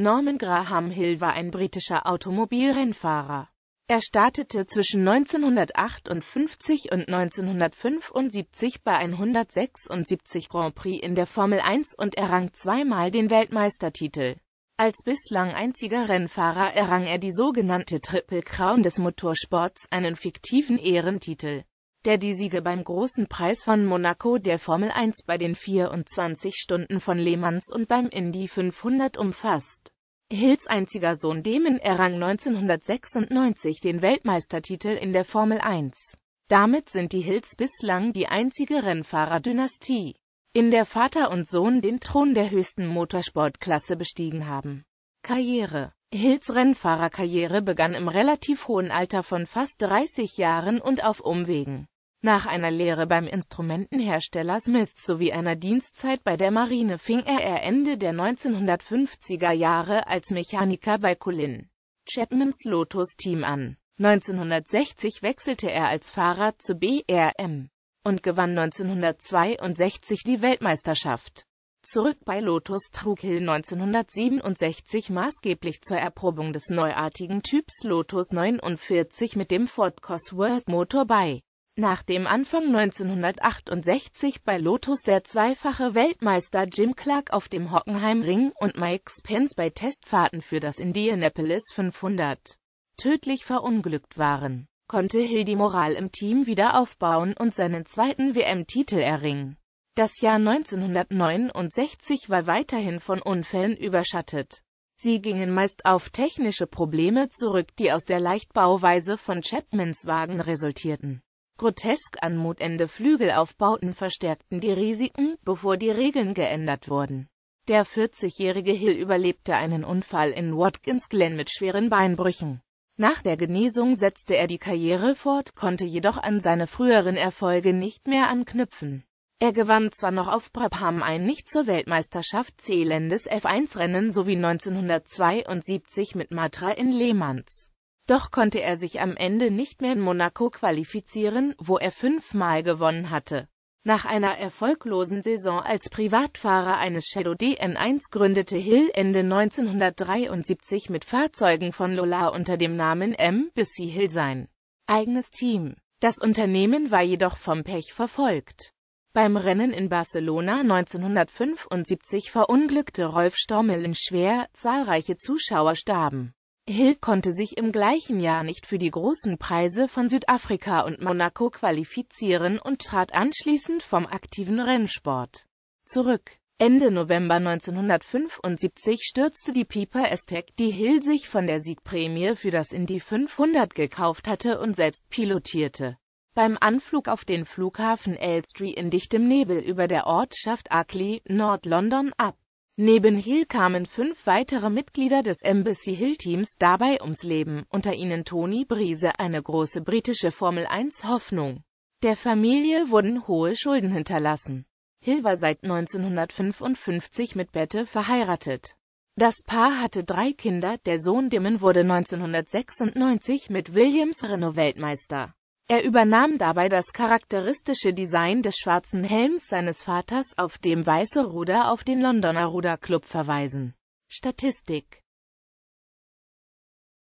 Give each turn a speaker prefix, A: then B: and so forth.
A: Norman Graham Hill war ein britischer Automobilrennfahrer. Er startete zwischen 1958 und 1975 bei 176 Grand Prix in der Formel 1 und errang zweimal den Weltmeistertitel. Als bislang einziger Rennfahrer errang er die sogenannte Triple Crown des Motorsports, einen fiktiven Ehrentitel der die Siege beim Großen Preis von Monaco, der Formel 1 bei den 24 Stunden von Le Mans und beim Indy 500 umfasst. Hills einziger Sohn Damon errang 1996 den Weltmeistertitel in der Formel 1. Damit sind die Hills bislang die einzige Rennfahrerdynastie, in der Vater und Sohn den Thron der höchsten Motorsportklasse bestiegen haben. Karriere Hills Rennfahrerkarriere begann im relativ hohen Alter von fast 30 Jahren und auf Umwegen. Nach einer Lehre beim Instrumentenhersteller Smith sowie einer Dienstzeit bei der Marine fing er Ende der 1950er Jahre als Mechaniker bei Colin Chapmans Lotus-Team an. 1960 wechselte er als Fahrer zu BRM und gewann 1962 die Weltmeisterschaft zurück bei Lotus trug Hill 1967 maßgeblich zur Erprobung des neuartigen Typs Lotus 49 mit dem Ford Cosworth Motor bei. Nachdem Anfang 1968 bei Lotus der zweifache Weltmeister Jim Clark auf dem Hockenheimring und Mike Spence bei Testfahrten für das Indianapolis 500 tödlich verunglückt waren, konnte Hill die Moral im Team wieder aufbauen und seinen zweiten WM-Titel erringen. Das Jahr 1969 war weiterhin von Unfällen überschattet. Sie gingen meist auf technische Probleme zurück, die aus der Leichtbauweise von Chapmans Wagen resultierten. Grotesk anmutende Flügelaufbauten verstärkten die Risiken, bevor die Regeln geändert wurden. Der 40-jährige Hill überlebte einen Unfall in Watkins Glen mit schweren Beinbrüchen. Nach der Genesung setzte er die Karriere fort, konnte jedoch an seine früheren Erfolge nicht mehr anknüpfen. Er gewann zwar noch auf Brabham ein nicht zur Weltmeisterschaft zählendes F1-Rennen sowie 1972 mit Matra in Le Mans. Doch konnte er sich am Ende nicht mehr in Monaco qualifizieren, wo er fünfmal gewonnen hatte. Nach einer erfolglosen Saison als Privatfahrer eines Shadow DN1 gründete Hill Ende 1973 mit Fahrzeugen von Lola unter dem Namen M. MBC Hill sein eigenes Team. Das Unternehmen war jedoch vom Pech verfolgt. Beim Rennen in Barcelona 1975 verunglückte Rolf Stommelen schwer, zahlreiche Zuschauer starben. Hill konnte sich im gleichen Jahr nicht für die großen Preise von Südafrika und Monaco qualifizieren und trat anschließend vom aktiven Rennsport zurück. Ende November 1975 stürzte die Piper Aztec, die Hill sich von der Siegprämie für das Indy 500 gekauft hatte und selbst pilotierte. Beim Anflug auf den Flughafen Elstree in dichtem Nebel über der Ortschaft Ackley, Nord-London ab. Neben Hill kamen fünf weitere Mitglieder des Embassy Hill Teams dabei ums Leben, unter ihnen Tony Brise, eine große britische Formel-1-Hoffnung. Der Familie wurden hohe Schulden hinterlassen. Hill war seit 1955 mit Bette verheiratet. Das Paar hatte drei Kinder, der Sohn Dimmen wurde 1996 mit Williams Renault Weltmeister. Er übernahm dabei das charakteristische Design des schwarzen Helms seines Vaters, auf dem weiße Ruder auf den Londoner Ruderclub verweisen. Statistik